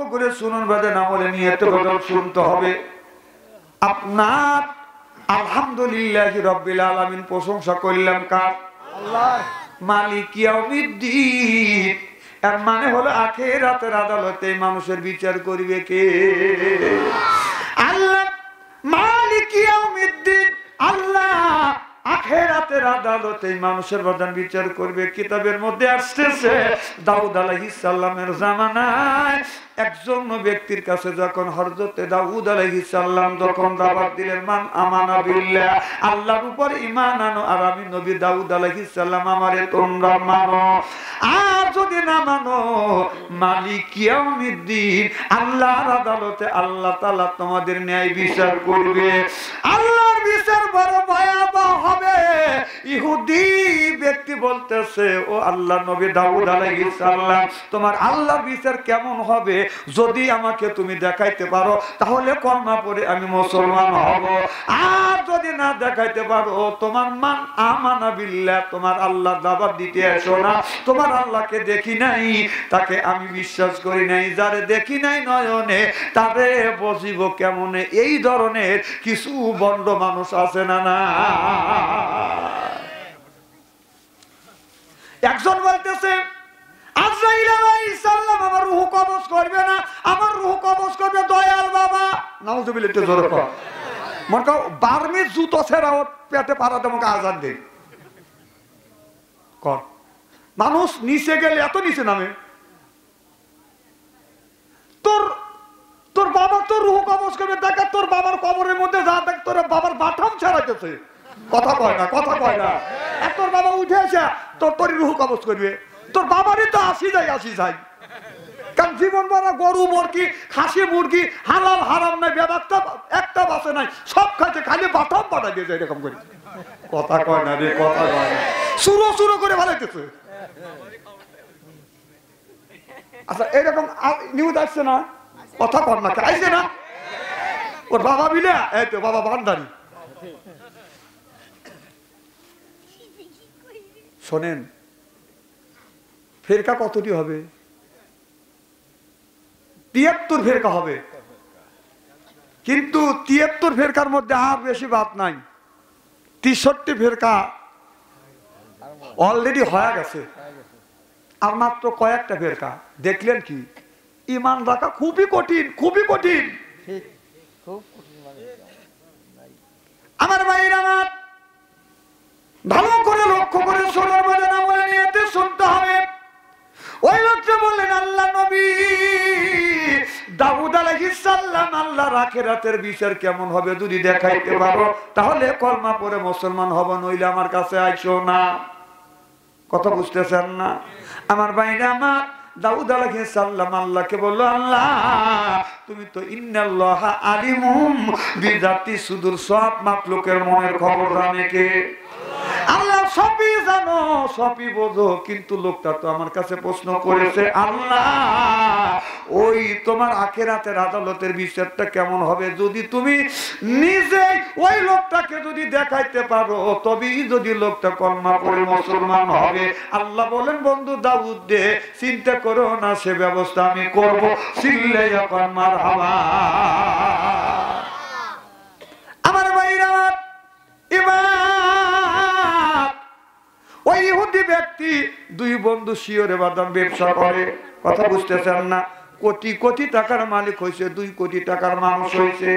লক্ষ্য করে শুনুন নিয়ে এত কথা শুনতে হবে আপনার আলহামদুলিল্লাহ রব্বিল আলমিন প্রশংসা করলাম কার মানে আদালতে মানুষের বিচার করিবে কে আল্লাহ আল্লাহ আখেরাতের আদালতে মানুষের বদান বিচার করবে কিতাবের মধ্যে আসতেছে দাউদ আলাইসাল্লামের জামানায় একজন ব্যক্তির কাছে যখন হরজতে দাউদ আলাইসাল্লাম যখন দাবাত দিলেন মান আমানা বিল্লা আল্লাহর উপর ইমান আনো আর আমি নবী দাউদ আলাইসাল্লাম আমারে তোমরা মানো আর যদি না মানো মালিকিয়াও নির্দিন আল্লাহর আদালতে আল্লাহ তালা তোমাদের ন্যায় বিচার করবে আল্লাহর বিচার বড় ভয়াবহ হবে ইহুদি ব্যক্তি বলতেছে ও আল্লাহ নবী দাউদ আলাইসাল্লাম তোমার আল্লাহ বিচার কেমন হবে যদি আমাকে তুমি দেখাইতে পারো তাহলে কন্যা পরে আমি মুসলমান হব আর যদি না দেখাইতে পারো তোমার মান আমানা বিল্লা তোমার আল্লাহ দাবার দিতে এসো না তোমার আল্লাহকে দেখি নাই তাকে আমি বিশ্বাস করি নাই যারে দেখি নাই নয়নে তারে বসিব কেমনে এই ধরনের কিছু বন্ধ মানুষ আছে না না একজন বলতেছে বাবা জুতো আজান মানুষ নিচে গেলে এত নিচে নামে তোর তোর বাবা তোর রুহ কবজ করবে দেখা তোর বাবার কবরের মধ্যে যা দেখ তোর বাবার বাটাম ছাড়াইতেছে কথা কয় না কথা কয় না তোর বাবা উঠে আসে তোর তোর রুহ কবজ করবে তোর বাবারই তো আসি যাই আসি যাই কারণ জীবন গরু মুরগি মুরগি হালাল হারাম নাই একটা বাসে নাই সব খাচ্ছে খালি বাটাম এরকম করে কথা কয় না রে কথা কয় না সুরো সুরো করে ভালাইতেছে আচ্ছা এরকম নিউজ আসছে না কথা কর না আইছে না ওর বাবা মিলে এই তো বাবা ভান্ডারী শোনেন ফেরকা কতটি হবে তিয়াত্তর ফেরকা হবে কিন্তু তিয়াত্তর ফেরকার মধ্যে আর বেশি বাদ নাই তেষট্টি ফেরকা অলরেডি হয়ে গেছে আর মাত্র কয়েকটা ফেরকা দেখলেন কি ইমান রাখা খুবই কঠিন খুবই কঠিন মানে। আমার ভাইয়ের আমার ভালো করে লক্ষ্য করে সোনার বাজার বলে নিয়ে শুনতে হবে ওই লোকটা বললেন আল্লাহ নবী বিচার কেমন হবে যদি দেখাইতে তাহলে মুসলমান হব নইলে আমার কাছে আইসো না কথা বুঝতেছেন না আমার বাইরে আমার দাউদ আলাইহিস সালাম আল্লাহকে বলল আল্লাহ তুমি তো ইন্নাল্লাহ আলিমুম বিদাতি সুদূর সব মাখলুকের মনের খবর জানে কে আল্লাহ সবই জানো সবই বোঝো কিন্তু লোকটা তো আমার কাছে প্রশ্ন করেছে আল্লাহ ওই তোমার আখের হাতের আদালতের বিচারটা কেমন হবে যদি তুমি নিজে ওই লোকটাকে যদি দেখাইতে পারো তবে যদি লোকটা কলমা করে মুসলমান হবে আল্লাহ বলেন বন্ধু দাউদ দে চিন্তা করো না সে ব্যবস্থা আমি করবো সিল্লে যখন হওয়া ওই ইহুদি ব্যক্তি দুই বন্ধু শিওরে বাদাম ব্যবসা করে কথা বুঝতেছেন না কোটি কোটি টাকার মালিক হয়েছে দুই কোটি টাকার মানুষ হয়েছে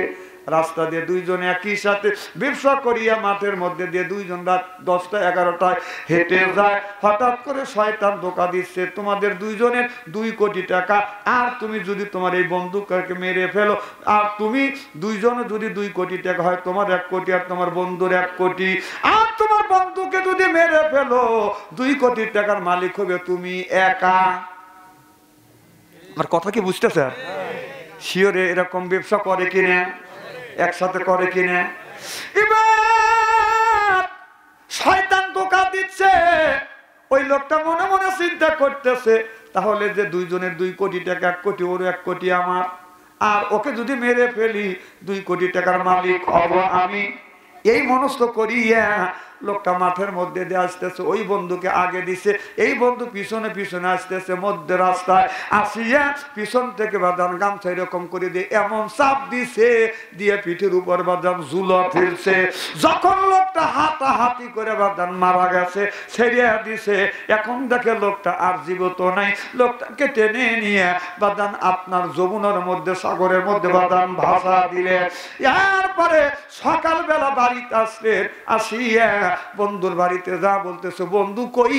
রাস্তা দিয়ে দুইজনে একই সাথে ব্যবসা করিয়া মাঠের মধ্যে দিয়ে দুইজন রাত দশটা এগারোটায় হেঁটে যায় হঠাৎ করে শয়তান ধোকা দিচ্ছে তোমাদের দুইজনের দুই কোটি টাকা আর তুমি যদি তোমার এই বন্ধুকে মেরে ফেলো আর তুমি দুইজনে যদি দুই কোটি টাকা হয় তোমার এক কোটি আর তোমার বন্ধুর এক কোটি আর তোমার বন্ধুকে যদি মেরে ফেলো দুই কোটি টাকার মালিক হবে তুমি একা আমার কথা কি বুঝতেছে শিওরে এরকম ব্যবসা করে কিনা একসাথে করে কিনে শয়তান ধোকা দিচ্ছে ওই লোকটা মনে মনে চিন্তা করতেছে তাহলে যে দুইজনের দুই কোটি টাকা এক কোটি ওর এক কোটি আমার আর ওকে যদি মেরে ফেলি দুই কোটি টাকার মালিক হব আমি এই মনস্থ করিয়া লোকটা মাঠের মধ্যে দিয়ে আসতেছে ওই বন্ধুকে আগে দিছে এই বন্ধু পিছনে পিছনে আসতেছে মধ্যে রাস্তায় আসিয়া পিছন থেকে বাদাম গামছা এরকম করে দিয়ে এমন চাপ দিছে দিয়ে পিঠের উপর বাদান জুলো ফিরছে যখন লোকটা হাতাহাতি করে বাদাম মারা গেছে ছেড়িয়া দিছে এখন দেখে লোকটা আর জীবত নাই লোকটাকে টেনে নিয়ে বাদান আপনার যমুনার মধ্যে সাগরের মধ্যে বাদান ভাষা দিলে এরপরে সকালবেলা বাড়িতে আসলেন আসিয়া বন্ধুর বাড়িতে যা বলতেছে বন্ধু কই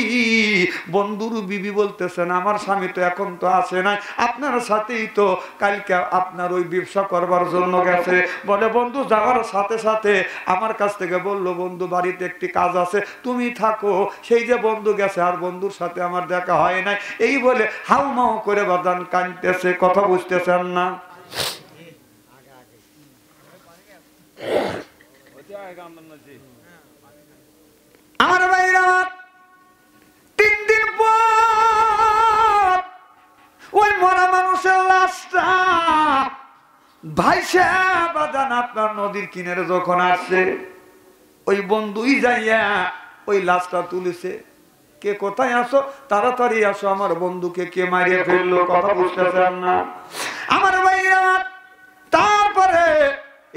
বন্ধুর বিবি বলতেছেন আমার স্বামী তো এখন তো আসে নাই আপনার সাথেই তো কালকে আপনার ওই ব্যবসা করবার জন্য গেছে বলে বন্ধু যাওয়ার সাথে সাথে আমার কাছ থেকে বললো বন্ধু বাড়িতে একটি কাজ আছে তুমি থাকো সেই যে বন্ধু গেছে আর বন্ধুর সাথে আমার দেখা হয় নাই এই বলে হাউ মাও করে বাদান কানতেছে কথা বুঝতেছেন না আমার ভাইরা তিন দিন পর ওই মরা মানুষের লাশটা ভাইসা বাজান আপনার নদীর কিনারে যখন আসছে ওই বন্ধুই যাইয়া ওই লাশটা তুলেছে কে কোথায় আসো তাড়াতাড়ি আসো আমার বন্ধুকে কে মারিয়ে ফেললো কথা বুঝতেছেন না আমার ভাইরা তারপরে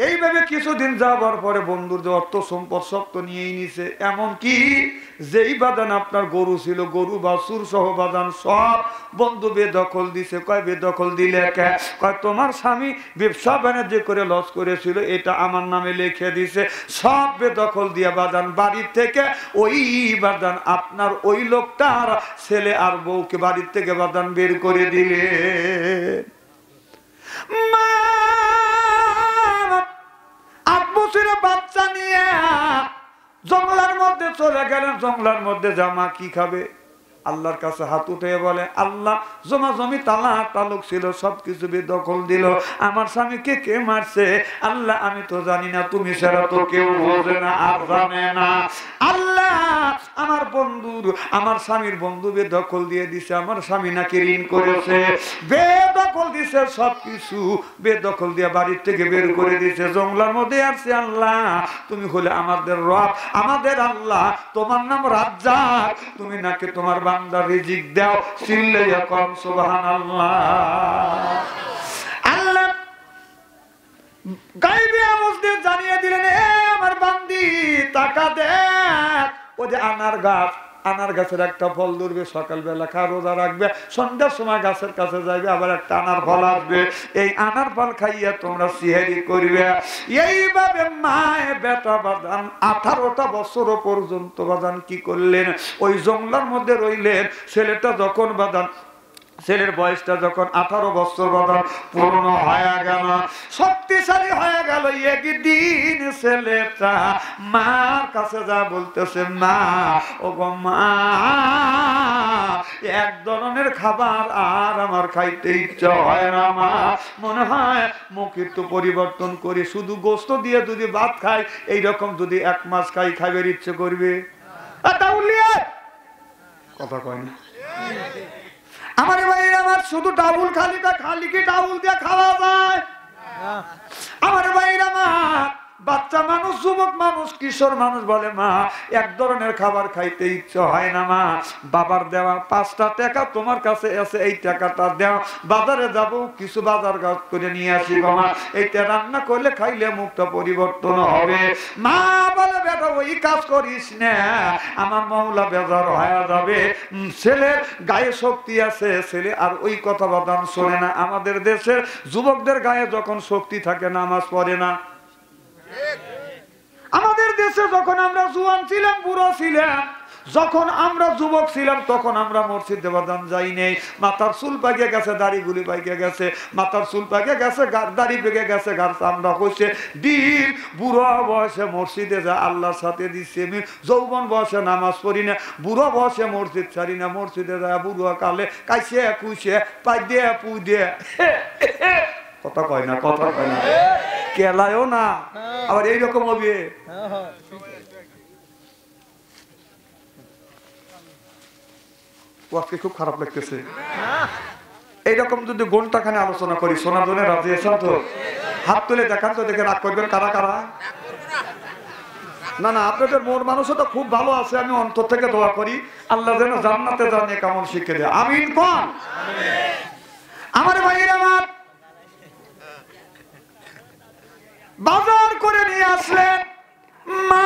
এইভাবে কিছুদিন যাবার পরে বন্ধুর যে অর্থ সম্পদ সব তো নিয়েই নিছে এমনকি যেই বাদান আপনার গরু ছিল গরু সুর সহ বাদান সব বন্ধু বেদখল দিছে কয় বেদখল দিলে কয় তোমার স্বামী ব্যবসা বাণিজ্য করে লস করেছিল এটা আমার নামে লিখে দিছে সব বেদখল দিয়া বাদান বাড়ির থেকে ওই বাদান আপনার ওই লোকটার ছেলে আর বউকে বাড়ির থেকে বাদান বের করে দিলে মা আট বছরে বাচ্চা নিয়ে জঙ্গলার মধ্যে চলে গেলেন জঙ্গলার মধ্যে জামা কি খাবে আল্লাহর কাছে হাত উঠে বলে আল্লাহ জমা জমি তালা তালুক ছিল সব কিছু বেদখল দিল আমার স্বামীকে কে মারছে আল্লাহ আমি তো জানি না তুমি সেরা তো কেউ বোঝে না আর জানে না আল্লাহ আমার বন্ধু আমার স্বামীর বন্ধু বেদখল দিয়ে দিছে আমার স্বামী নাকি ঋণ করেছে বেদখল দিছে সব কিছু বেদখল দিয়ে বাড়ির থেকে বের করে দিছে জঙ্গলার মধ্যে আসছে আল্লাহ তুমি হলে আমাদের রব আমাদের আল্লাহ তোমার নাম রাজ্জাক তুমি নাকি তোমার বা বান্দার রিজিক দাও চিল্লাইয়া সুবহানাল্লাহ আল্লাহ গাইবে আওয়াজ জানিয়ে দিলেন এ আমার বান্দি তাকা দেখ ও যে আনার গাছ আনার গাছের একটা ফল ধরবে সকালবেলা খা রোজা রাখবে সন্ধ্যার সময় গাছের কাছে যাইবে আবার একটা আনার ফল আসবে এই আনার ফল খাইয়া তোমরা সিহারি করবে এইভাবে মায়ের বেটা বাদান আঠারোটা বছর পর্যন্ত বাদান কি করলেন ওই জঙ্গলার মধ্যে রইলেন ছেলেটা যখন বাদান ছেলের বয়সটা যখন আঠারো বছর বাদা পূর্ণ হয়ে গেল শক্তিশালী হয়ে গেল একদিন ছেলেটা মার কাছে যা বলতেছে মা ও গো মা এক ধরনের খাবার আর আমার খাইতে ইচ্ছা হয় না মা মনে হয় মুখের তো পরিবর্তন করে শুধু গোস্ত দিয়ে যদি ভাত খাই এইরকম যদি এক মাস খাই খাইবার ইচ্ছে করবে কথা কয় না আমার বাড়ির আমার শুধু ডাবুল খালি খালি কি ডাবুল দিয়ে খাওয়া যায় আমার বাড়ির আমার বাচ্চা মানুষ যুবক মানুষ কিশোর মানুষ বলে মা এক ধরনের খাবার খাইতে ইচ্ছে হয় না মা বাবার দেওয়া পাঁচটা টাকা তোমার কাছে আছে এই টাকাটা দেওয়া বাজারে যাব কিছু বাজার গাছ করে নিয়ে আসি মা এইটা রান্না করলে খাইলে মুখটা পরিবর্তন হবে মা বলে বেটা ওই কাজ করিস না আমার মামলা বেজার হয়ে যাবে ছেলের গায়ে শক্তি আছে ছেলে আর ওই কথা বাদান শোনে না আমাদের দেশের যুবকদের গায়ে যখন শক্তি থাকে নামাজ পড়ে না আমাদের দেশে যখন আমরা জুয়ান ছিলাম বুড়ো ছিলাম যখন আমরা যুবক ছিলাম তখন আমরা মসজিদ দেবাদান যাই নেই মাথার চুল পাকিয়ে গেছে দাড়ি গুলি পাকিয়ে গেছে মাথার চুল পাকিয়ে গেছে দাড়ি পেকে গেছে গাছ আমরা হয়েছে দিন বুড়ো বয়সে মসজিদে যা আল্লাহর সাথে দিচ্ছে আমি যৌবন বয়সে নামাজ পড়ি না বুড়ো বয়সে মসজিদ ছাড়ি না মসজিদে যা বুড়ো কালে কাইছে কুইছে পাই দিয়ে পুই দিয়ে কথা কয় না কথা কয় না কেলায়ও না আবার এইরকম হবে আজকে খুব খারাপ লাগতেছে এইরকম যদি ঘন্টাখানে আলোচনা করি সোনাদনে রাজি এসান তো হাত তুলে দেখান তো দেখে রাগ করবেন কারা কারা না না আপনাদের মোর মানুষও তো খুব ভালো আছে আমি অন্তর থেকে দোয়া করি আল্লাহ যেন জান্নাতে জানিয়ে কেমন শিখে দেয় আমিন কন আমার ভাইয়েরা আসলেন মা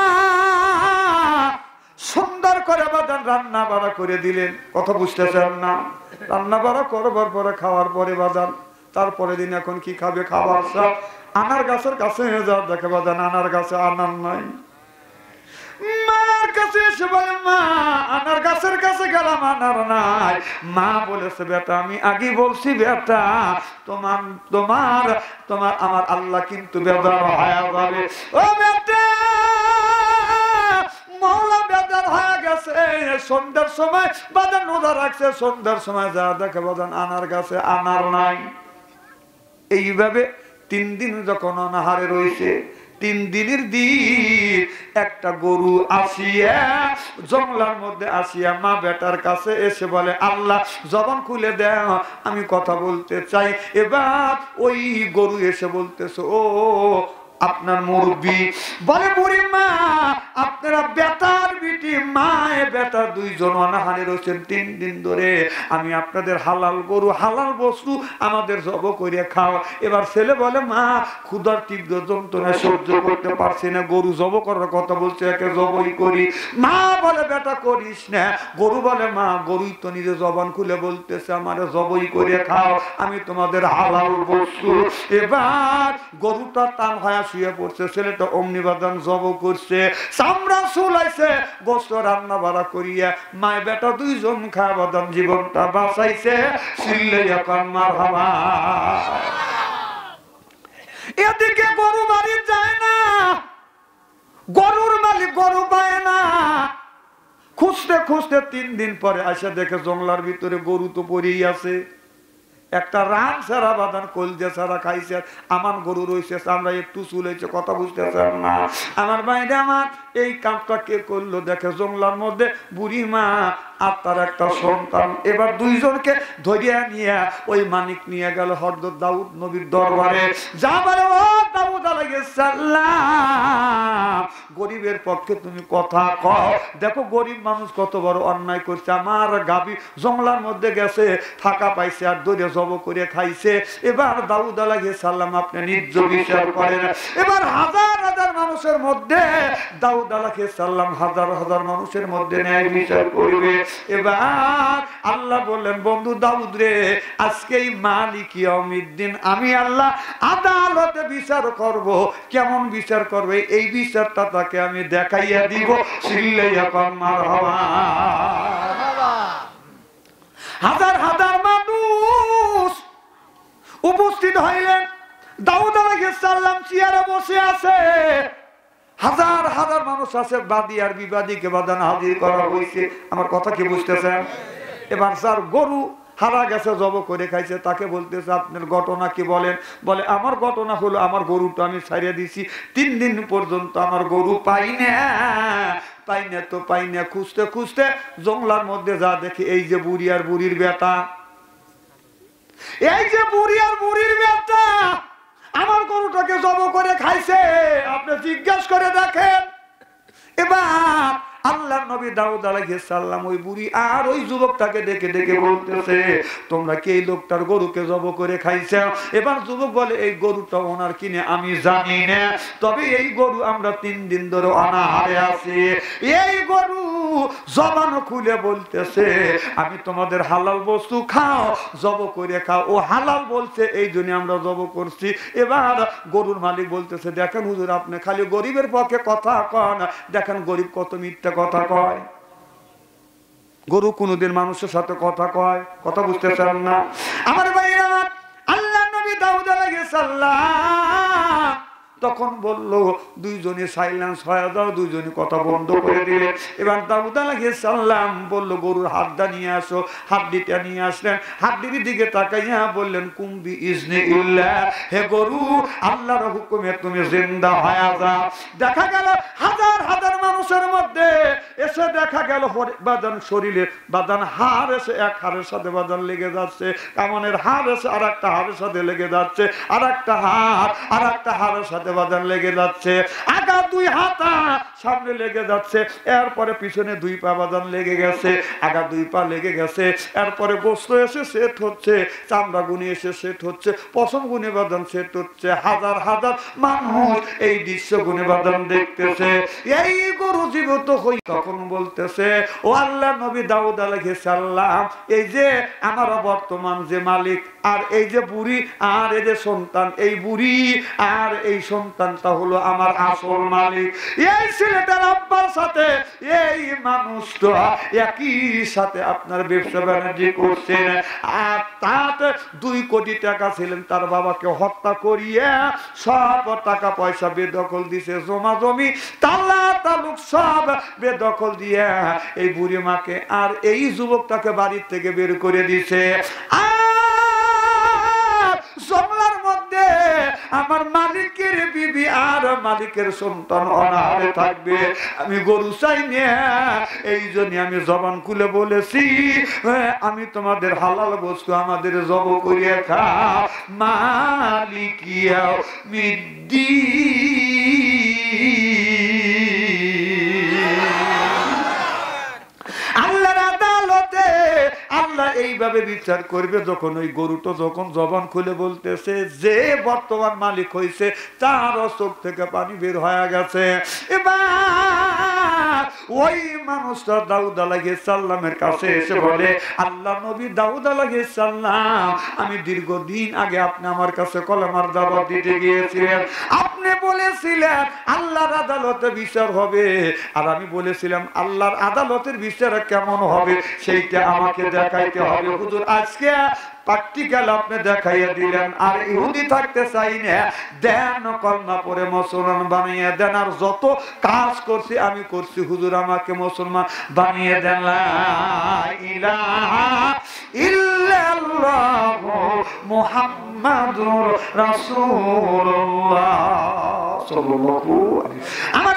সুন্দর করে বাদান রান্না বাড়া করে দিলেন বুঝতে বুঝতেছেন না রান্না বাড়া করবার পরে খাওয়ার পরে বাদান তারপরে দিন এখন কি খাবে খাবার আনার গাছের কাছে দেখে বাদান আনার গাছে আনার নাই কাছে এসে বলে মা আনার গাছের কাছে গেলাম আনার নাই মা বলেছে বেটা আমি আগে বলছি বেটা তোমার তোমার তোমার আমার আল্লাহ কিন্তু বেদার যাবে ও বেটা সন্ধ্যার সময় বাজার রাখছে সন্ধ্যার সময় যা দেখে আনার গাছে আনার নাই এইভাবে তিন দিন যখন অনাহারে রয়েছে তিন দিনের দিন একটা গরু আসিয়া জঙ্গলার মধ্যে আসিয়া মা বেটার কাছে এসে বলে আল্লাহ জবান খুলে দেয় আমি কথা বলতে চাই এবার ওই গরু এসে বলতেছে ও আপনার মুরব্বী বলে বুড়ি মা আপনারা বেতার বিটি মায় বেতার দুইজন অনাহারে রয়েছেন তিন দিন ধরে আমি আপনাদের হালাল গরু হালাল বস্তু আমাদের জব করিয়া খাও এবার ছেলে বলে মা ক্ষুদার তীব্র যন্ত্রণা সহ্য করতে পারছি না গরু জব করার কথা বলছে একে জবই করি মা বলে বেটা করিস না গরু বলে মা গরুই তো নিজে জবান খুলে বলতেছে আমার জবই করে খাও আমি তোমাদের হালাল বস্তু এবার গরুটা টান হয়া শুয়ে পড়ছে ছেলেটা অগ্নিবাদান জব করছে চামড়া রাসুল আইছে গোস্ত রান্না বাড়া করিয়া মাই বেটা দুইজন খাবাদন জীবনটা বাঁচাইছে সিল্লাইয়া কন মার হাবা এদিকে গরু বাড়ি যায় না গরুর মালিক গরু পায় না খুঁজতে খুঁজতে তিন দিন পরে আসে দেখে জঙ্গলার ভিতরে গরু তো পরেই আছে একটা রান সারা বাদান যে সারা খাইছে আমার গরু রয়েছে আমরা একটু চুলেছে কথা বুঝতেছে না আমার বাইরে আমার এই কাজটা কে করলো দেখে জঙ্গলার মধ্যে বুড়ি মা আর তার একটা সন্তান এবার দুইজনকে ধরিয়া নিয়ে ওই মানিক নিয়ে গেল হরদর দাউদ নবীর দরবারে যা বলে ও দাউদ গরিবের পক্ষে তুমি কথা কও দেখো গরিব মানুষ কত বড় অন্যায় করছে আমার গাবি জঙ্গলার মধ্যে গেছে ফাঁকা পাইছে আর দৌড়ে জব করে খাইছে এবার দাউদ সাল্লাম আপনি নির্জ বিচার করেন এবার হাজার মানুষের মধ্যে দাউদ আলাকে সাল্লাম হাজার হাজার মানুষের মধ্যে ন্যায় বিচার করবে এবার আল্লাহ বললেন বন্ধু দাউদ রে আজকেই মালিকি অমিদ্দিন আমি আল্লাহ আদালতে বিচার করব কেমন বিচার করবে এই বিচারটা তাকে আমি দেখাইয়া দিব হাজার হাজার মানুষ উপস্থিত হইলেন আমার কথা কি এবার স্যার গরু হারা গেছে জব করে খাইছে তাকে বলতেছে আপনার ঘটনা কি বলেন বলে আমার ঘটনা হলো আমার গরুটা আমি ছাড়িয়ে দিছি তিন দিন পর্যন্ত আমার গরু পাই না পাই না তো পাই না খুঁজতে খুঁজতে জঙ্গলার মধ্যে যা দেখি এই যে বুড়ি আর বুড়ির বেটা এই যে বুড়ি আর বুড়ির বেটা আমার গরুটাকে জব করে খাইছে আপনি জিজ্ঞাসা করে দেখেন এবার আল্লাহ নবী দাউদ আলাইহিস ওই বুড়ি আর ওই যুবকটাকে ডেকে ডেকে বলতেছে তোমরা কি এই লোকটার গরুকে জব করে খাইছে এবার যুবক বলে এই গরুটা ওনার কিনে আমি জানি না তবে এই গরু আমরা তিন দিন ধরে অনাহারে আছি এই গরু জবানো খুলে বলতেছে আমি তোমাদের হালাল বস্তু খাও জব করে খাও ও হালাল বলছে এই জন্য আমরা জব করছি এবার গরুর মালিক বলতেছে দেখেন হুজুর আপনি খালি গরিবের পক্ষে কথা কন দেখেন গরিব কত মিথ্যা কথা কয় গরু কোনদিন মানুষের সাথে কথা কয় কথা বুঝতে চান না আমার বাইরে আল্লাহ নবী দাউদ আলাইহিস সালাম তখন বলল দুইজনে সাইলেন্স হয়ে যাও দুইজনে কথা বন্ধ করে দিলে এবার দাউদা লাগিয়ে সাল্লাম বললো গরুর হাতটা নিয়ে আসো হাড্ডিটা নিয়ে আসলেন হাড্ডির দিকে তাকাইয়া বললেন কুম্বি ইসনে ইল্লা হে গরু আল্লাহর হুকুমে তুমি জিন্দা হয়ে যা দেখা গেল হাজার হাজার মানুষের মধ্যে এসে দেখা গেল বাদান শরীরে বাদান হার এসে এক হাড়ের সাথে বাদান লেগে যাচ্ছে কামনের হার এসে আর একটা হাড়ের সাথে লেগে যাচ্ছে আর একটা হাড় আর একটা হাড়ের সাথে হাতে বাজান লেগে যাচ্ছে আগা দুই হাতা সামনে লেগে যাচ্ছে এরপরে পিছনে দুই পা বাজান লেগে গেছে আগা দুই পা লেগে গেছে এরপরে গোস্ত এসে সেট হচ্ছে চামড়া গুনি এসে সেট হচ্ছে পশম গুনে বাদান সেট হচ্ছে হাজার হাজার মানুষ এই দৃশ্য গুনে বাদান দেখতেছে এই গরু জীবত হই তখন বলতেছে ও আল্লাহ নবী দাউদ আলহ সাল্লাম এই যে আমার বর্তমান যে মালিক আর এই যে বুড়ি আর এই যে সন্তান এই বুড়ি আর এই সন্তানটা হলো আমার আসল মালিক এই ছেলেটার আব্বার সাথে এই মানুষটা একই সাথে আপনার ব্যবসা বাণিজ্য করছেন আর তাতে দুই কোটি টাকা ছিলেন তার বাবাকে হত্যা করিয়ে সব টাকা পয়সা বেদখল দিছে জমা জমি তাল্লা তালুক সব বেদখল দিয়ে এই বুড়ি মাকে আর এই যুবকটাকে বাড়ির থেকে বের করে দিছে আর আমার মালিকের বিবি আর মালিকের সন্তান অনাহারে থাকবে আমি গরু চাই নিয়ে এই জন্য আমি জবান খুলে বলেছি আমি তোমাদের হালাল বস্তু আমাদের জব করিয়া খা মালিকিয়া মিদ্দি আল্লাহ এইভাবে বিচার করবে যখন ওই গরুটা যখন জবান খুলে বলতেছে যে বর্তমান মালিক হয়েছে তার চোখ থেকে পানি বের হয়ে গেছে এবার ওই মানুষটা দাউদ আলাহি সাল্লামের কাছে এসে বলে আল্লাহ নবী দাউদ আলাহি সাল্লাম আমি দীর্ঘদিন আগে আপনি আমার কাছে কলমার দাবা দিতে গিয়েছিলেন আপনি বলেছিলেন আল্লাহর আদালতে বিচার হবে আর আমি বলেছিলাম আল্লাহর আদালতের বিচার কেমন হবে সেইটা আমাকে দেখাইতে হবে হুজুর আজকে প্র্যাকটিক্যাল আপনি দেখাইয়া দিলেন আর ইহুদি থাকতে চাই না দেন কলমা পরে মুসলমান বানিয়ে দেন আর যত কাজ করছি আমি করছি হুজুর আমাকে মুসলমান বানিয়ে দেন আমার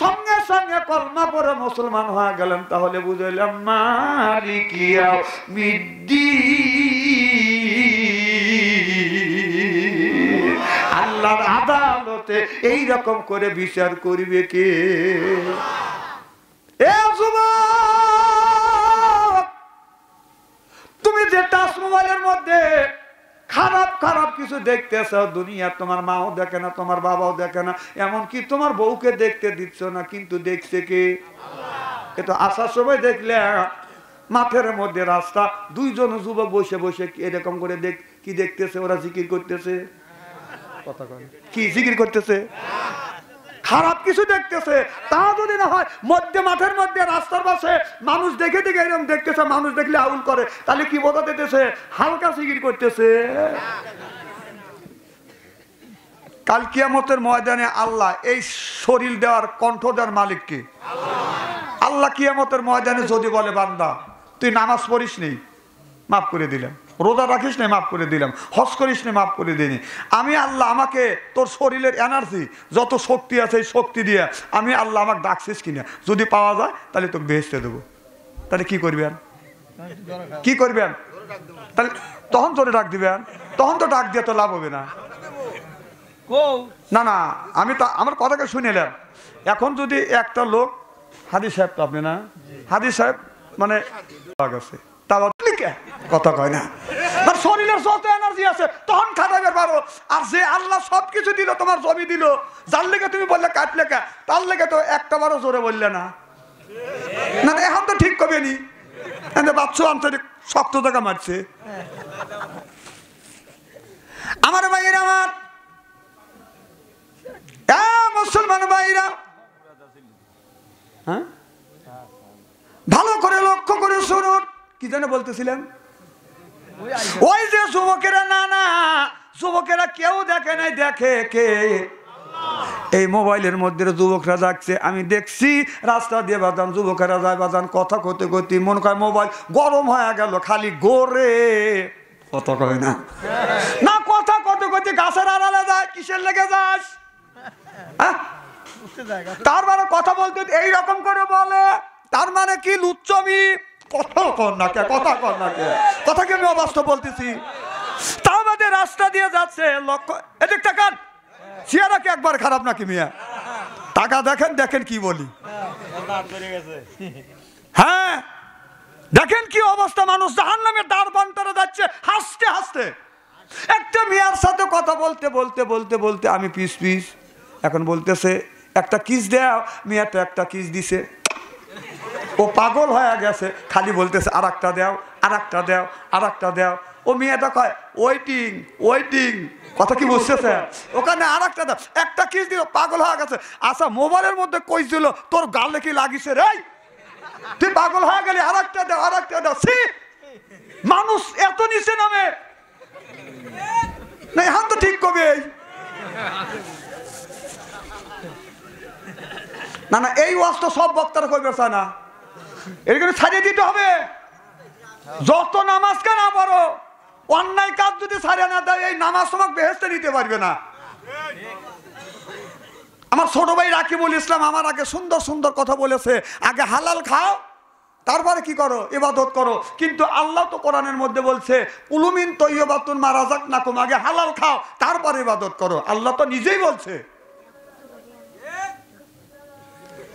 সঙ্গে সঙ্গে কলমা পরে মুসলমান হয়ে গেলেন তাহলে বুঝলাম মারি মিদ্দি আল্লাহর আদালতে এই রকম করে বিচার করবে কে তুমি যে টাচ মধ্যে খারাপ খারাপ কিছু দেখতেছ দুনিয়া তোমার মাও দেখে না তোমার বাবাও দেখে না এমনকি তোমার বউকে দেখতে দিচ্ছ না কিন্তু দেখছে কে এটা আসার সময় দেখলে মাঠের মধ্যে রাস্তা দুইজন যুবক বসে বসে এরকম করে দেখ কি দেখতেছে ওরা জিকির করতেছে কথা কি জিকির করতেছে খারাপ কিছু দেখতেছে তা যদি না হয় মধ্যে মাঠের মধ্যে রাস্তার পাশে মানুষ দেখে দেখে এরকম দেখতেছে মানুষ দেখলে আউল করে তাহলে কি বোঝা দিতেছে হালকা সিগির করতেছে কাল কিয়ামতের ময়দানে আল্লাহ এই শরীর দেওয়ার কণ্ঠ দেওয়ার মালিক কি আল্লাহ কিয়ামতের ময়দানে যদি বলে বান্দা তুই নামাজ পড়িস নি মাফ করে দিলাম রোজা রাখিস নে মাফ করে দিলাম হস করিস নে মাফ করে দিই আমি আল্লাহ আমাকে তোর শরীরের এনার্জি যত শক্তি আছে শক্তি দিয়ে আমি আল্লাহ আমাকে ডাকছিস কিনা যদি পাওয়া যায় তাহলে তোকে বেহেস্তে দেবো তাহলে কি আর কি আর তাহলে তখন তোরে ডাক দিবেন তখন তো ডাক দিয়ে তো লাভ হবে না না না আমি তা আমার কথাকে নিলাম এখন যদি একটা লোক হাদি সাহেব তো আপনি না হাদি সাহেব মানে আছে তা কথা কয় না আর শরীরের যত এনার্জি আছে তখন খাটাইবার পারো আর যে আল্লাহ সব কিছু দিল তোমার জমি দিল যার লেগে তুমি বললে কাট লেখা তার লেগে তো একটা বারো জোরে বললে না না এখন তো ঠিক কবে নি বাচ্চু আন্তরিক শক্ত টাকা মারছে আমার ভাইয়ের আমার মুসলমান ভাইরা হ্যাঁ? ভালো করে লক্ষ্য করে শুনুন কি জানে বলতেছিলেন ওই যে যুবকেরা না না যুবকেরা কেউ দেখে নাই দেখে কে এই মোবাইলের মধ্যে যুবকরা যাচ্ছে আমি দেখছি রাস্তা দিয়ে বাজান যুবকেরা যায় বাজান কথা করতে কতি মনে করে মোবাইল গরম হয়ে গেল খালি গোরে কথা কয় না না কথা কত করতে গাছের আড়ালে যায় কিসের লেগে যাস হ্যাঁ? তারপরে মানে কথা বলতে এইরকম করে বলে তার মানে কি লুচ্চমি কথা কর না কে কথা কর না কে কথা কি আমি অবাস্তব বলতেছি তা আমাদের রাস্তা দিয়ে যাচ্ছে লক্ষ্য এদিক তাকান চেহারা কি একবার খারাপ নাকি মিয়া টাকা দেখেন দেখেন কি বলি হ্যাঁ দেখেন কি অবস্থা মানুষ জাহান নামে দাঁড় বান্তরে যাচ্ছে হাসতে হাসতে একটা মেয়ার সাথে কথা বলতে বলতে বলতে বলতে আমি পিস পিস এখন বলতেছে একটা কিস দেয়া মেয়াটা একটা কিস দিছে ও পাগল হয়ে গেছে খালি বলতেছে আর একটা দেও আর একটা দেও আর একটা দেও ও মেয়েটা কয় ওয়েটিং ওয়েটিং কথা কি স্যার ওখানে আর একটা দাও একটা কিস দিল পাগল হয়ে গেছে আচ্ছা মোবাইলের মধ্যে কই দিল তোর গালে কি লাগিছে রে তুই পাগল হয়ে গেলি আর একটা দাও আর একটা দাও সি মানুষ এত নিচে নামে না এখন তো ঠিক কবে না না এই ওয়াজ তো সব বক্তারা কইবে না এরকম ছাড়িয়ে দিতে হবে যত নামাজ কেন পারো অন্যায় কাজ যদি সারিয়ে না দেয় এই নামাজ তোমাকে বেহেস্তে নিতে পারবে না আমার ছোট ভাই রাকিবুল ইসলাম আমার আগে সুন্দর সুন্দর কথা বলেছে আগে হালাল খাও তারপরে কি করো ইবাদত করো কিন্তু আল্লাহ তো কোরআনের মধ্যে বলছে উলুমিন তৈবাতুন মারাজাক নাকুম আগে হালাল খাও তারপরে ইবাদত করো আল্লাহ তো নিজেই বলছে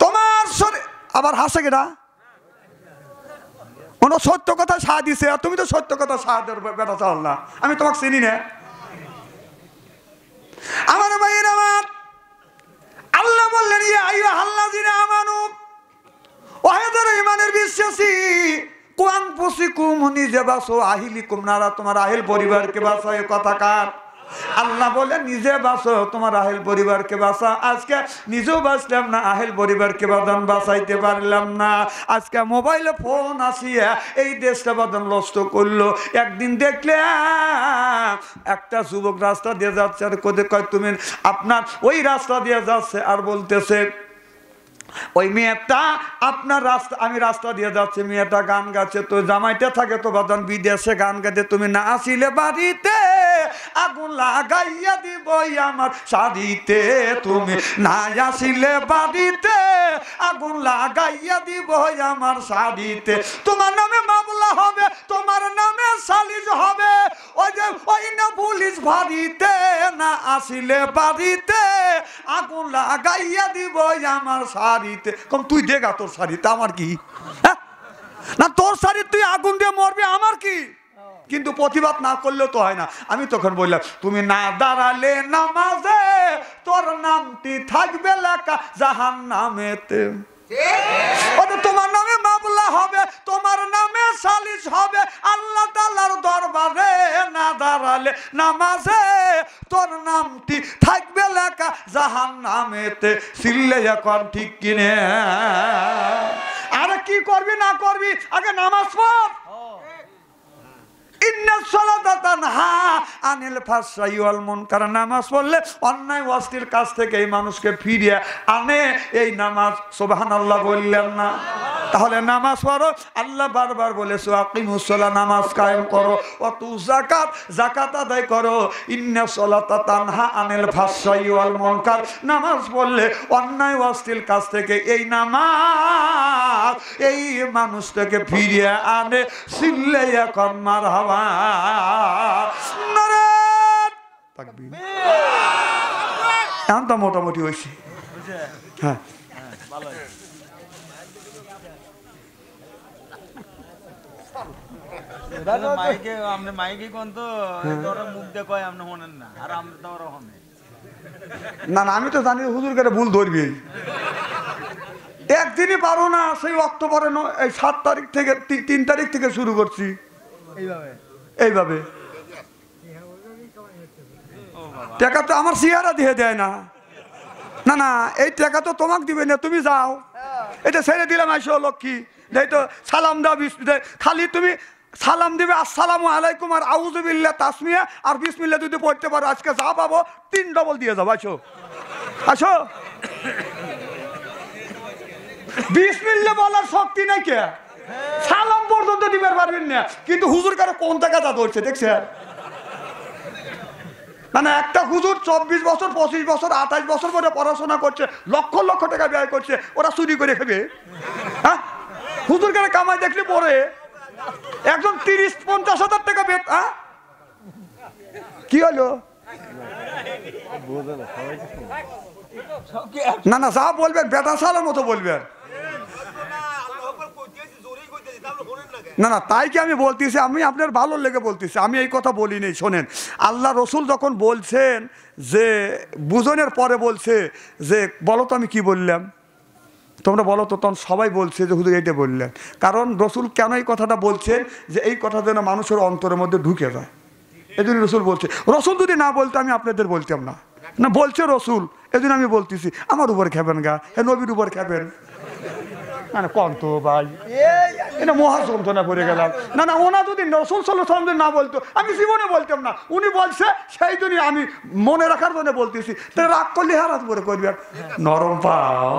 তোমার শরীর আবার হাসে কিনা কোনো সত্য কথা সাহা দিছে আর তুমি তো সত্য কথা সাহা বেটা চাল না আমি তোমাকে চিনি না আমার ভাইয়ের আমার আল্লাহ বললেন ইয়া আইয়া আমানু ওহেদার ইমানের বিশ্বাসী কোয়াং পুষি কুম নিজে বাসো আহিলি কুম নারা তোমার আহিল পরিবারকে বাসো এ কথা কার আল্লাহ বলে নিজে বাঁচো তোমার আহেল পরিবারকে বাঁচা আজকে নিজেও বাঁচলাম না আহেল পরিবারকে বাদন বাঁচাইতে পারলাম না আজকে মোবাইলে ফোন আসিয়া এই দেশটা বাদন নষ্ট করলো একদিন দেখলে একটা যুবক রাস্তা দিয়ে যাচ্ছে আর কোথায় কয় তুমি আপনার ওই রাস্তা দিয়ে যাচ্ছে আর বলতেছে ওই মেয়েটা আপনার রাস্তা আমি রাস্তা দিয়ে যাচ্ছি মেয়েটা গান গাছে তো জামাইটা থাকে তো বাদান বিদেশে গান গাছে তুমি না আসিলে বাড়িতে আগুন লাগাইয়া দিব আমার শাড়িতে তুমি না আসিলে বাড়িতে আগুন লাগাইয়া দিব আমার শাড়িতে তোমার নামে মামলা হবে তোমার নামে সালিশ হবে ওই যে ওই না পুলিশ বাড়িতে না আসিলে বাড়িতে আগুন লাগাইয়া দিব আমার শাড়িতে কম তুই দেখা তোর শাড়িতে আমার কি হ্যাঁ? না তোর শাড়ি তুই আগুন দিয়ে মরবি আমার কি কিন্তু প্রতিবাদ না করলেও তো হয় না আমি তখন বললাম তুমি না দাঁড়ালে নামাজে তোর নামটি থাকবে লেখা জাহান নামেতে তোমার করা হবে তোমার নামে সালিশ হবে আল্লাহ তালার দরবারে না দাঁড়ালে নামাজে তোর নামটি থাকবে লেখা জাহান নামেতে সিললে এখন ঠিক কিনে আরে কি করবি না করবি আগে নামাজ পড় আনিল তাহলে নামাজ পড়ো আল্লাহ বারবার বলেছো আকিমুসলা নামাজ কায়েম করো অত জাকাত জাকাত আদায় করো ইন্না তানহা আনিল ফাসাই ওয়াল মুনকার নামাজ পড়লে অন্যায় অস্থির কাজ থেকে এই নামাজ এই মানুষটাকে ফিরিয়ে আনে সিল্লে এখন হাওয়া তো মোটামুটি হয়েছে হ্যাঁ। মাইকে আপনি মাইকে কোন কয় আপনি না আর না না আমি তো জানি হুজুর ভুল ধরবি একদিনই পারো না সেই অক্টোবরে এই সাত তারিখ থেকে তিন তারিখ থেকে শুরু করছি এইভাবে এইভাবে টাকা তো আমার সিয়ারা দিয়ে দেয় না না না এই টাকা তো তোমাকে দিবে না তুমি যাও এটা ছেড়ে দিলাম আইসো লক্ষ্মী দেয় তো সালাম দাও খালি তুমি সালাম দিবে আসসালাম আলাইকুম আর আউজবিল্লা তাসমিয়া আর বিসমিল্লা যদি পড়তে পারো আজকে যা পাবো তিন ডবল দিয়ে যাবো আসো আসো বিসমিল্লা বলার শক্তি নাই কে সালাম পর্যন্ত দিবার পারবেন না কিন্তু হুজুর কারো কোন টাকা যা ধরছে দেখছে মানে একটা হুজুর চব্বিশ বছর পঁচিশ বছর আঠাশ বছর করে পড়াশোনা করছে লক্ষ লক্ষ টাকা ব্যয় করছে ওরা চুরি করে খাবে হ্যাঁ হুজুর কেন কামাই দেখলে পরে একজন তিরিশ পঞ্চাশ হাজার টাকা বেত হ্যাঁ কি হলো না না যা বলবেন বেটা সালের মতো বলবেন না না তাই কি আমি বলতেছি আমি আপনার ভালো লেগে বলতেছি আমি এই কথা বলি নেই শোনেন আল্লাহ রসুল যখন বলছেন যে বুঝনের পরে বলছে যে বলো তো আমি কি বললাম তোমরা বলো তো তখন সবাই বলছে যে হুজুর এইটা বললেন কারণ রসুল কেন এই কথাটা বলছেন যে এই কথা যেন মানুষের অন্তরের মধ্যে ঢুকে যায় এই জন্য রসুল বলছে রসুল যদি না বলতে আমি আপনাদের বলতাম না না বলছে রসুল এদিন আমি বলতেছি আমার উপর খেবেন গা হ্যাঁ নবীর উপর খেবেন মানে কন্ত ভাই এটা মহা যন্ত্রণা করে গেলাম না না ওনা যদি রসুল সাল্লাহ সাল্লাম যদি না বলতো আমি জীবনে বলতাম না উনি বলছে সেই জন্য আমি মনে রাখার জন্য বলতেছি তো রাগ করলে হারাত হ্যাঁ, করে করবেন নরম পাও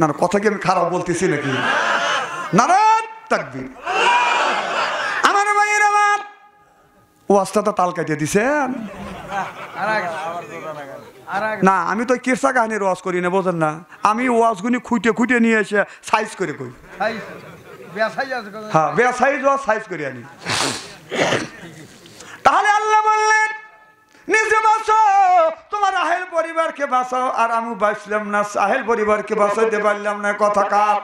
না না কথা কি আমি খারাপ বলতেছি নাকি নারায়ণ তাকবীর আমার ভাইয়ের আমার ও আস্তাটা তাল কাটিয়ে দিছেন না আমি তো কিরসা কাহিনীর ওয়াজ করি না বোঝেন না আমি ওয়াজগুনি খুঁটে খুঁটে নিয়ে এসে সাইজ করে হ্যাঁ, করি হ্যাঁ সাইজ ওয়াজ সাইজ করে আনি তাহলে আল্লাহ বললেন নিজে বাঁচাও তোমার আহেল পরিবারকে বাঁচাও আর আমি বাঁচলাম না আহেল পরিবারকে বাঁচাইতে পারলাম না কথা কাপ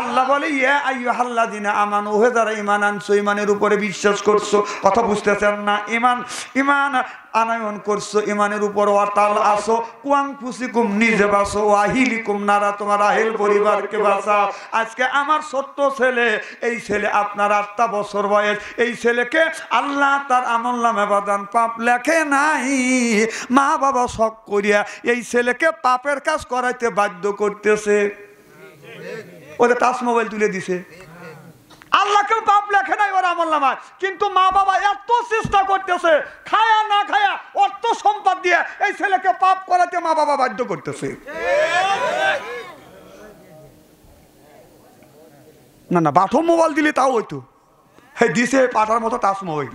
আল্লাহ বলে ইয়া আইয়ু হাল্লা দিনা আমান ওহে যারা ইমান আনছো ইমানের উপরে বিশ্বাস করছো কথা বুঝতেছেন না ইমান ইমান আনায়ন করছো ইমানের উপর অটাল আসো কুয়াং কুম নিজে বাসো কুম নারা তোমার আহিল পরিবারকে বাঁচাও আজকে আমার ছোট্ট ছেলে এই ছেলে আপনার আটটা বছর বয়স এই ছেলেকে আল্লাহ তার আমল নামে বাদান পাপ লেখে নাই মা বাবা শখ করিয়া এই ছেলেকে পাপের কাজ করাইতে বাধ্য করতেছে ওদের টাচ মোবাইল তুলে দিছে আল্লাহকেও পাপ লেখে নাই ওর আমল নামায় কিন্তু মা বাবা এত চেষ্টা করতেছে খায়া না খায়া অর্থ সম্পদ দিয়ে এই ছেলেকে পাপ করাতে মা বাবা বাধ্য করতেছে না না বাথরুম মোবাইল দিলে তাও হইতো হ্যাঁ দিছে পাঠার মতো টাচ মোবাইল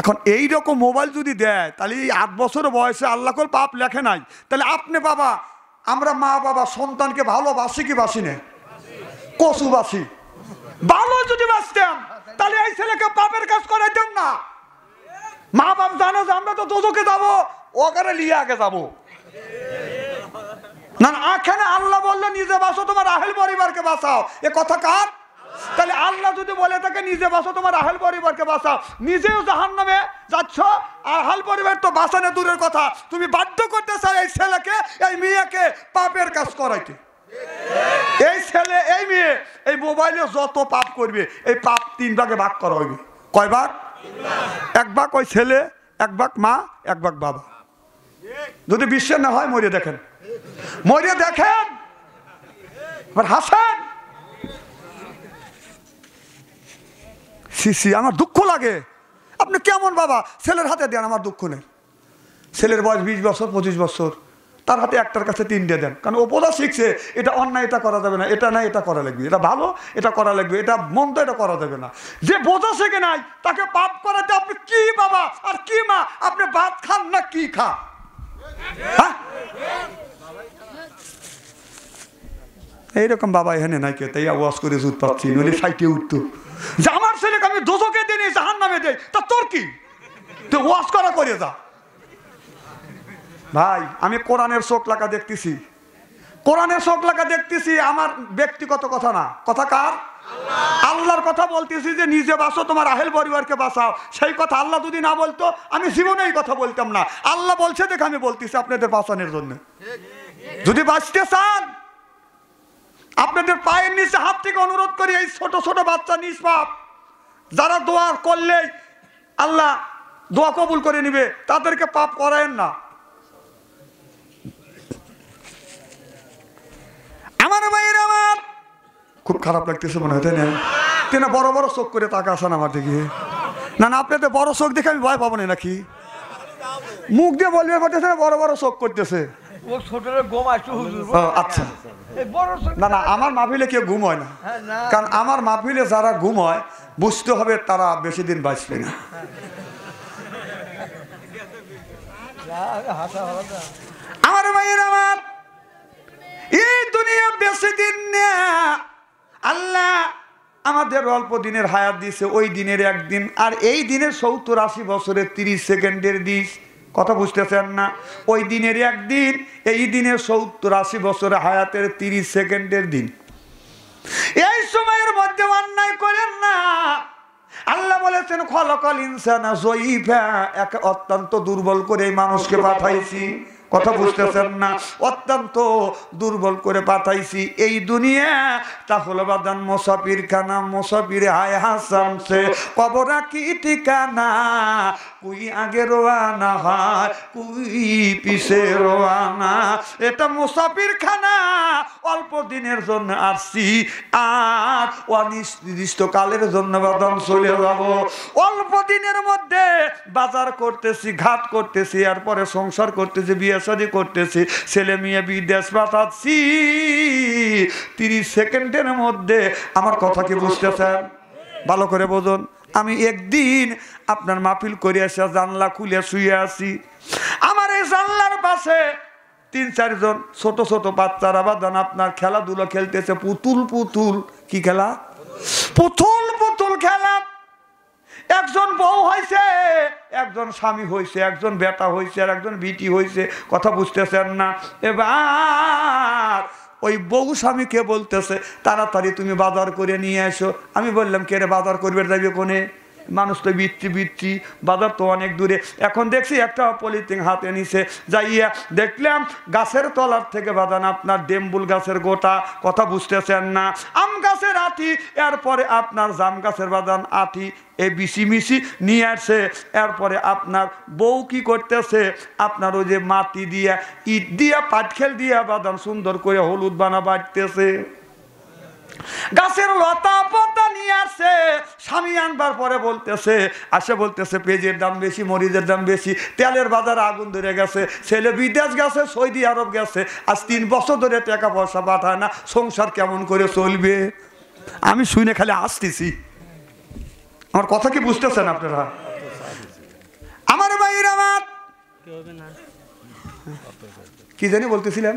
এখন এই রকম মোবাইল যদি দেয় তাহলে এই আট বছর বয়সে আল্লাহর পাপ লেখে নাই তাহলে আপনি বাবা আমরা মা বাবা সন্তানকে ভালোবাসি কি বাসি না কসু বাসি ভালো যদি বাঁচতাম তাহলে এই ছেলেকে বাপের কাজ করাইতাম না মা বাপ জানে যে আমরা তো দোজকে যাবো ওখানে লিয়ে আগে যাবো না না আখানে আল্লাহ বললে নিজে বাসো তোমার আহেল পরিবারকে বাঁচাও এ কথা কার তাহলে আল্লাহ যদি বলে থাকে নিজে বাসো তোমার আহল পরিবারকে বাসা নিজেও জাহান নামে যাচ্ছ আহল পরিবার তো বাসানে দূরের কথা তুমি বাধ্য করতে চাই এই ছেলেকে এই মেয়েকে পাপের কাজ করাইতে এই ছেলে এই মেয়ে এই মোবাইলে যত পাপ করবে এই পাপ তিন ভাগে ভাগ করা হইবে কয় ভাগ এক ভাগ ওই ছেলে এক ভাগ মা এক ভাগ বাবা যদি বিশ্বের না হয় মরিয়া দেখেন মরিয়া দেখেন হাসেন সিসি আমার দুঃখ লাগে আপনি কেমন বাবা ছেলের হাতে দেন আমার দুঃখ নেই ছেলের বয়স বিশ বছর পঁচিশ বছর তার হাতে একটার কাছে তিনটে দেন কারণ ও বোধা শিখছে এটা অন্যায় এটা করা যাবে না এটা না এটা করা লাগবে এটা ভালো এটা করা লাগবে এটা মন্দ এটা করা যাবে না যে বোঝা শেখে নাই তাকে পাপ করাতে আপনি কি বাবা আর কি মা আপনি ভাত খান না কি খা হ্যাঁ? এইরকম বাবা এখানে নাই কে তাই আওয়াজ করে জুত পাচ্ছি নইলে সাইটে উঠতো যে আমার ছেলেকে আমি দিয়ে দিই জাহান নামে দেয় তা তোর কি তুই ওয়াশ করা করে যা ভাই আমি কোরআনের চোখ লাগা দেখতেছি কোরআনের চোখ লাগা দেখতেছি আমার ব্যক্তিগত কথা না কথা কার আল্লাহর কথা বলতেছি যে নিজে বাঁচো তোমার আহেল পরিবারকে বাঁচাও সেই কথা আল্লাহ যদি না বলতো আমি জীবনে এই কথা বলতাম না আল্লাহ বলছে দেখে আমি বলতেছি আপনাদের বাঁচানোর জন্য যদি বাঁচতে চান আপনাদের পায়ের নিচে হাত থেকে অনুরোধ করি এই ছোট ছোট বাচ্চা নিষ্পাপ যারা দোয়া করলে আল্লাহ দোয়া কবুল করে নিবে তাদেরকে পাপ করায়েন না আমার ভাইয়ের আমার খুব খারাপ লাগতেছে মনে হয় তাই না তিনি বড় বড় চোখ করে তাকা আসেন আমার দিকে না না আপনাদের বড় চোখ দেখে আমি ভয় পাবো না নাকি মুখ দিয়ে বলবে বলতেছে বড় বড় চোখ করতেছে ও ছোটরা গম আসছে হুজুর আচ্ছা না না আমার মাহফিলে কেউ ঘুম হয় হ্যাঁ, না কারণ আমার মাহফিলে যারা ঘুম হয় বুঝতে হবে তারা বেশি দিন বাঁচবে না আমার মায়ের আমার এই দুনিয়া বেশি দিন না আল্লাহ আমাদের অল্প দিনের হায়াত দিছে ওই দিনের একদিন আর এই দিনের সত্তর আশি বছরের তিরিশ সেকেন্ডের দিস কথা বুঝতেছেন না ওই দিনের একদিন এই দিনে সত্তর আশি বছরে হায়াতের তিরিশ সেকেন্ডের দিন এই সময়ের মধ্যে অন্যায় করেন না আল্লাহ বলেছেন খলকল ইনসানা জয়ীফা এক অত্যন্ত দুর্বল করে এই মানুষকে পাঠাইছি কথা বুঝতেছেন না অত্যন্ত দুর্বল করে পাঠাইছি এই দুনিয়া তা হলো বাদান মোসাফির খানা মোসাফির হায় হাসান সে কবরা কি ঠিকানা কুই আগে রোয়ানা হয় কুই পিছে রোয়ানা এটা মুসাফির খানা অল্প দিনের জন্য আসছি আর কালের জন্য বদন চলে যাব অল্প দিনের মধ্যে বাজার করতেছি ঘাট করতেছি এরপরে সংসার করতেছি বিয়ে শাদি করতেছি ছেলে মেয়ে বিদেশ পাঠাচ্ছি তিরিশ সেকেন্ডের মধ্যে আমার কথা কি বুঝতেছেন ভালো করে বোঝুন আমি একদিন আপনার মাহফিল করে এসে জানলা খুলে শুয়ে আছি আমার এই জানলার পাশে তিন চারজন ছোট ছোট বাচ্চারা বাদান আপনার খেলাধুলো খেলতেছে পুতুল পুতুল কি খেলা পুতুল পুতুল খেলা একজন বউ হয়েছে একজন স্বামী হয়েছে একজন বেটা হয়েছে আর একজন বিটি হয়েছে কথা বুঝতেছেন না এবার ওই বউ স্বামীকে বলতেছে তাড়াতাড়ি তুমি বাজার করে নিয়ে এসো আমি বললাম কে রে বাজার করবে যাবে কোনে মানুষ তো বৃত্তি বৃত্তি বাজার তো অনেক দূরে এখন দেখছি একটা পলিথিন হাতে নিছে যাইয়া দেখলাম গাছের তলার থেকে বাজান আপনার ডেম্বুল গাছের গোটা কথা বুঝতেছেন না আম গাছের আঠি এরপরে আপনার জাম গাছের বাজান আঠি এ বিসি মিশি নিয়ে আসে এরপরে আপনার বউ কি করতেছে আপনার ওই যে মাটি দিয়ে ইট দিয়া পাটখেল দিয়া বাদাম সুন্দর করে হলুদ বানা বাটতেছে গাছের লতা পাতা নিয়ে আসে স্বামী আনবার পরে বলতেছে আসে বলতেছে পেঁজের দাম বেশি মরিচের দাম বেশি তেলের বাজারে আগুন ধরে গেছে ছেলে বিদেশ গেছে সৌদি আরব গেছে আজ তিন বছর ধরে টাকা পয়সা পাঠায় না সংসার কেমন করে চলবে আমি শুনে খালি আসতেছি আমার কথা কি বুঝতেছেন আপনারা আমার বাইর আমার কি জানি বলতেছিলেন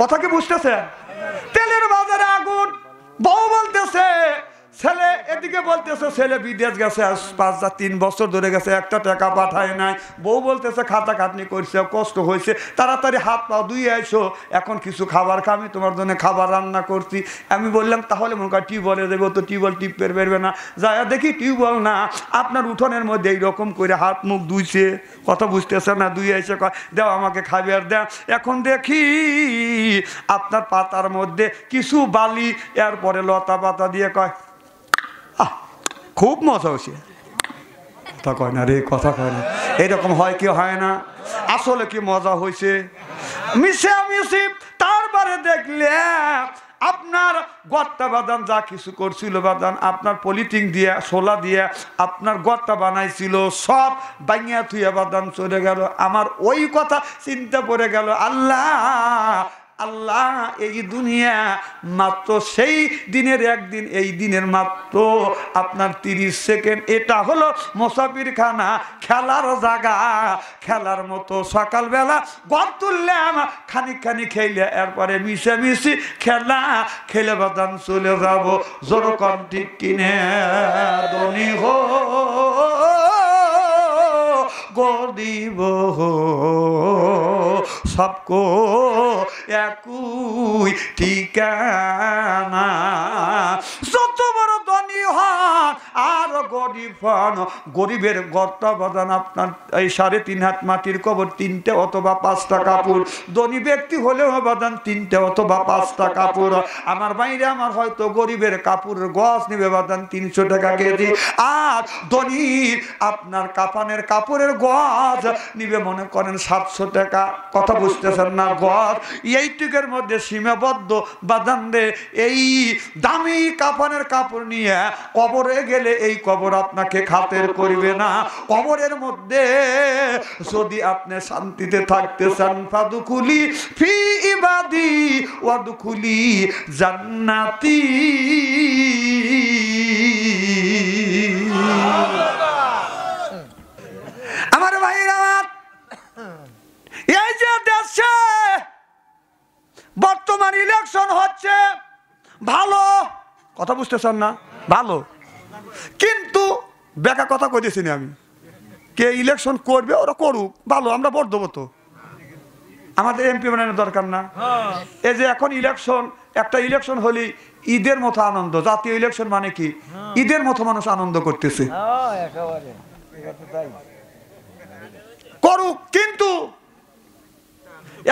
কথা কি বুঝতেছেন তেলের বাজারে আগুন বউ বলতেছে ছেলে এদিকে বলতেছে ছেলে বিদেশ গেছে পাঁচ চার তিন বছর ধরে গেছে একটা টাকা পাঠায় নাই বউ বলতেছে খাতা খাটনি করছে কষ্ট হয়েছে তাড়াতাড়ি হাত পা দুই আইসো এখন কিছু খাবার খামি তোমার জন্য খাবার রান্না করছি আমি বললাম তাহলে মনে করি টিউবওয়েলে দেবো তো টিউবওয়েল টিপ পেরে বেরবে না যায় দেখি টিউবওয়েল না আপনার উঠোনের মধ্যে এইরকম করে হাত মুখ ধুইছে কথা বুঝতেছে না দুই আইসে দেও আমাকে খাবে আর দেয় এখন দেখি আপনার পাতার মধ্যে কিছু বালি এরপরে লতা পাতা দিয়ে কয় আহ খুব মজা হয়েছে কথা কয় না রে কথা কয় না এরকম হয় কি হয় না আসলে কি মজা হয়েছে মিশে মিশি তারপরে দেখলে আপনার গত্তা বাদান যা কিছু করছিল বাদান আপনার পলিটিং দিয়ে সোলা দিয়ে আপনার গত্তা বানাইছিল সব বাঙিয়া থুয়া বাদান চলে গেল আমার ওই কথা চিন্তা পড়ে গেল আল্লাহ আল্লাহ এই দুনিয়া মাত্র সেই দিনের একদিন এই দিনের মাত্র আপনার তিরিশ সেকেন্ড এটা হলো খানা খেলার জায়গা খেলার মতো সকালবেলা গর তুললাম খানিক খানি খেলে এরপরে মিশামিশি খেলা খেলে বাদান চলে যাব জোর ঠিক কিনে ধনী হো গরিব সবকো একুই ঠিকানা যত বড় হন আর গরিব হন গরিবের গর্ত আপনার এই সাড়ে তিন হাত মাটির কবর তিনটে অথবা পাঁচটা কাপড় ধনী ব্যক্তি হলেও তিনটে অথবা পাঁচটা কাপড় আমার বাইরে আমার হয়তো গরিবের কাপড়ের গছ তিনশো টাকা কেজি আর ধনী আপনার কাপানের কাপড়ের গছ নিবে মনে করেন সাতশো টাকা কথা বুঝতেছেন না গছ এইটুকের মধ্যে সীমাবদ্ধ বাদান রে এই দামি কাপানের কাপড় নিয়ে কবরে গেলে এই কবর আপনাকে খাতের করবে না কবরের মধ্যে যদি আপনি শান্তিতে থাকতে চান ফাদুকুলি ফি ইবাদি ওয়াদুকুলি জান্নাতি আমার ভাইরা এই যে দেশে বর্তমান ইলেকশন হচ্ছে ভালো কথা বুঝতেছেন না ভালো কিন্তু বেকা কথা কই না আমি কে ইলেকশন করবে ওরা করুক ভালো আমরা ভোট দেবো তো আমাদের এমপি বানানোর দরকার না হ্যাঁ। এই যে এখন ইলেকশন একটা ইলেকশন হলে ঈদের মতো আনন্দ জাতীয় ইলেকশন মানে কি হ্যাঁ। ঈদের মতো মানুষ আনন্দ করতেছে হ্যাঁ, করুক কিন্তু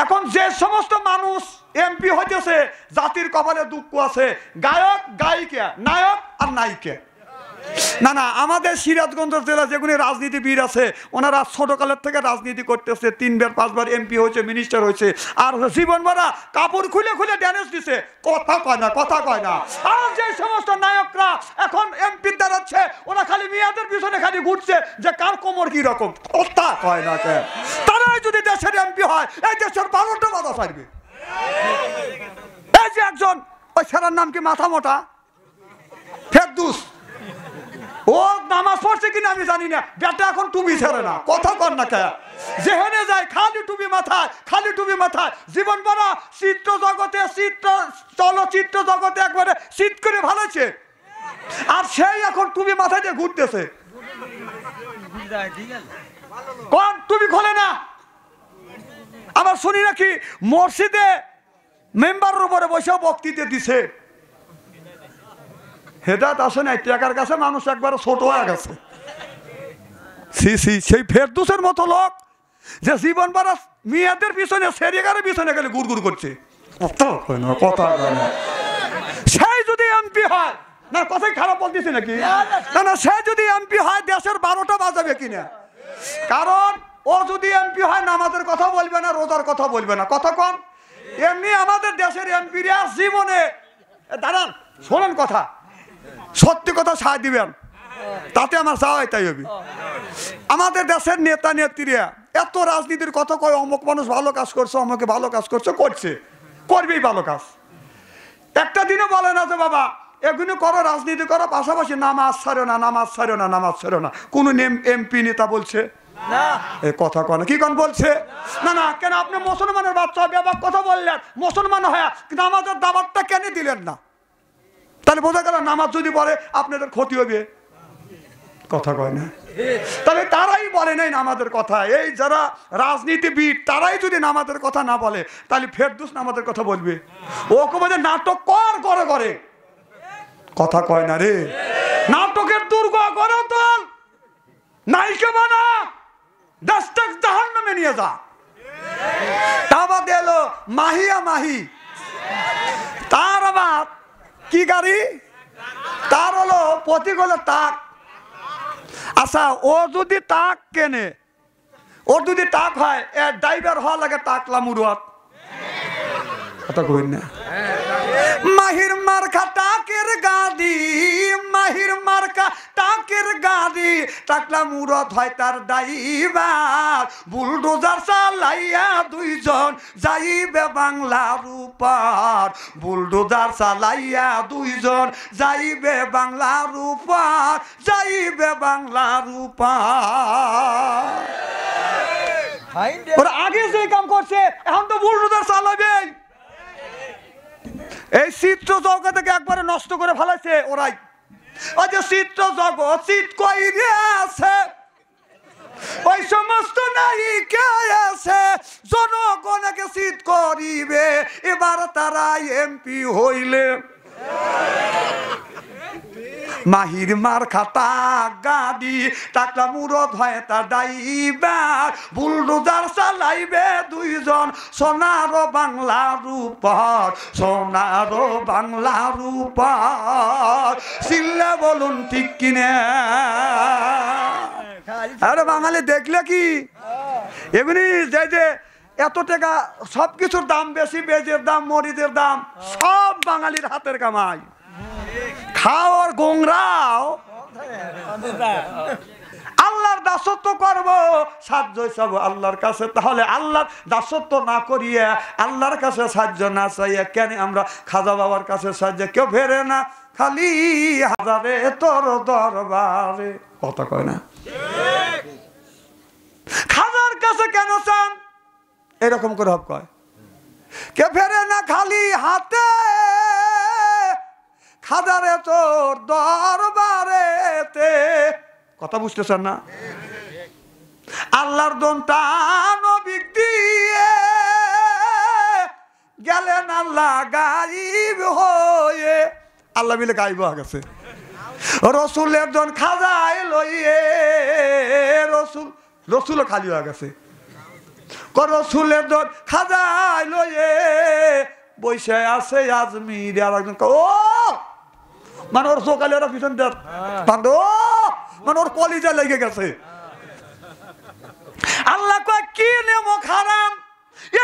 এখন যে সমস্ত মানুষ এমপি হইতেছে জাতির কপালে দুঃখ আছে গায়ক গায়িকা নায়ক আর নায়িকা না না আমাদের সিরাজগঞ্জ জেলা যেগুলি রাজনীতিবিদ আছে ওনারা ছোটকালের থেকে রাজনীতি করতেছে তিনবার পাঁচবার এমপি হয়েছে মিনিস্টার হয়েছে আর জীবনভরা কাপড় খুলে খুলে ড্যানেজ দিছে কথা কয় না কথা কয় না আর যে সমস্ত নায়করা এখন এমপির দাঁড়াচ্ছে ওরা খালি মেয়াদের পিছনে খালি ঘুরছে যে কার কোমর কি রকম কথা কয় না তারাই যদি দেশের এমপি হয় এই দেশের বারোটা বাধা থাকবে এই যে একজন ওই ছেলের নাম কি মাথা মোটা ফেরদুস ও নামাজ পড়ছে কিনা আমি জানি না বেটা এখন তুমি ছেড়ে না কথা কর না কে যেহেনে যায় খালি টুবি মাথায় খালি টুবি মাথায় জীবন বড়া চিত্র জগতে চিত্র চলচ্চিত্র জগতে একবারে শীত করে ভালোছে আর সেই এখন টুবি মাথায় দিয়ে ঘুরতেছে কোন তুমি খোলে না আবার শুনি নাকি মসজিদে মেম্বারের উপরে বসে বক্তৃতে দিছে হেদাত আসে না টাকার কাছে মানুষ একবার ছোট হয়ে গেছে সি সি সেই ফেরদুসের মতো লোক যে জীবন বারা মেয়েদের পিছনে সেরিয়ারের পিছনে গেলে গুড় গুড় করছে কথা সেই যদি এমপি হয় না কথাই খারাপ বলতেছি নাকি না না সে যদি এমপি হয় দেশের বারোটা বাজাবে কিনা কারণ ও যদি এমপি হয় নামাজের কথা বলবে না রোজার কথা বলবে না কথা কন এমনি আমাদের দেশের এমপিরা জীবনে দাঁড়ান শোনেন কথা সত্যি কথা সায় দিবেন তাতে আমার চাওয়াই তাই হবি আমাদের দেশের নেতা নেত্রীরা এত রাজনীতির কথা কয় অমুক মানুষ ভালো কাজ করছে অমুকে ভালো কাজ করছে করছে করবেই ভালো কাজ একটা দিনও বলে না যে বাবা এগুলো করো রাজনীতি করো পাশাপাশি নামাজ ছাড়ো না নামাজ ছাড়ো না নামাজ ছাড়ো না কোনো এমপি নেতা বলছে এ কথা কি কন বলছে না না কেন আপনি মুসলমানের কথা বললেন মুসলমান নামাজের দিলেন না তাহলে নামাজ যদি পড়ে ক্ষতি হবে কথা কয় না তাহলে তারাই বলে নাই নামাজের কথা এই যারা রাজনীতিবিদ তারাই যদি নামাজের কথা না বলে তাহলে ফেরদুস নামাজের কথা বলবে ওকে বলে নাটক কর করে করে কথা কয় না রে নাটকের দুর্গ করো তো নাইকে বানা নিয়ে যা তা বাদে মাহিয়া মাহি তার আবার কি গাড়ি তার হলো প্রতীক হলো তাক আচ্ছা ও যদি তাক কেনে ও যদি তাক হয় এ ড্রাইভার হওয়া লাগে তাক লামুর মাহির মার্কা টাকের গাদি মাহির মার্কা টাকের গাদি টাকলা মুরত হয় তার দাইবার বুলডোজার চালাইয়া দুইজন যাইবে বাংলার উপর বুলডোজার চালাইয়া দুইজন যাইবে বাংলার উপর যাইবে বাংলার উপর আগে যে কাম করছে এখন তো বুলডোজার চালাবেই এই চিত্র জগৎকে একবারে নষ্ট করে ফেলেছে ওরাই ওই যে চিত্র জগৎ চিত কইরে আছে ওই সমস্ত আছে জনগণকে চিত করিবে এবার তারা এমপি হইলে মাহির মার খাতা গাড়ি টাকলা মুরত হয় তা ডাইবার বুলডোজার চালাইবে দুইজন সোনার বাংলা উপর সোনার বাংলা উপর চিল্লে বলুন ঠিক কিনে আরে বাঙালি দেখলে কি এমনি যে যে এত টাকা সব কিছুর দাম বেশি বেজের দাম মরিচের দাম সব বাঙালির হাতের কামাই খাওয়ার গোংরাও আল্লাহর দাসত্ব করব সাহায্য চাবো আল্লাহর কাছে তাহলে আল্লাহর দাসত্ব না করিয়া আল্লাহর কাছে সাহায্য না চাইয়া কেন আমরা খাজা বাবার কাছে সাহায্য কেউ ফেরে না খালি হাজারে তোর দরবারে কথা কয় না খাজার কাছে কেন চান এরকম করে হব কয় কে ফেরে না খালি হাতে খাদারে তোর তে কথা বুঝতেছ না আল্লাহর দন্তান দিয়ে গেলেন আল্লাহ গাইব হয়ে আল্লাহ মিলে গাইব গেছে রসুলের জন খাজায় লইয়ে রসুল রসুলও খালি হয়ে গেছে রসুলের দর খাজায় লয়ে বৈশে আছে আজমির আর একজন ও মানে ওর সকালে ওরা ভীষণ পান্ড মানে ওর কলিজা লেগে গেছে হ্যাঁ। আল্লাহ কয় কি নেমক হারাম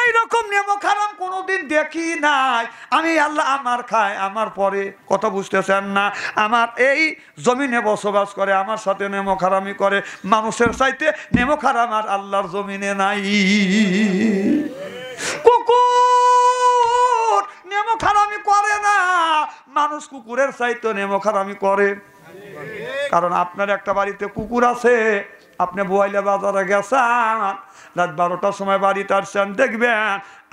এইরকম নেমক হারাম কোনোদিন দেখি নাই আমি আল্লাহ আমার খায় আমার পরে কথা বুঝতেছেন না আমার এই জমিনে বসবাস করে আমার সাথে নেমো খারামি করে মানুষের চাইতে নেমো খারাম আর আল্লাহর জমিনে নাই কুকুর নেমো খারামি করে না মানুষ কুকুরের চাইতে নেমো খারামি করে কারণ আপনার একটা বাড়িতে কুকুর আছে আপনি বোয়াইলে বাজারে গেছেন রাত বারোটার সময় বাড়িতে আসছেন দেখবেন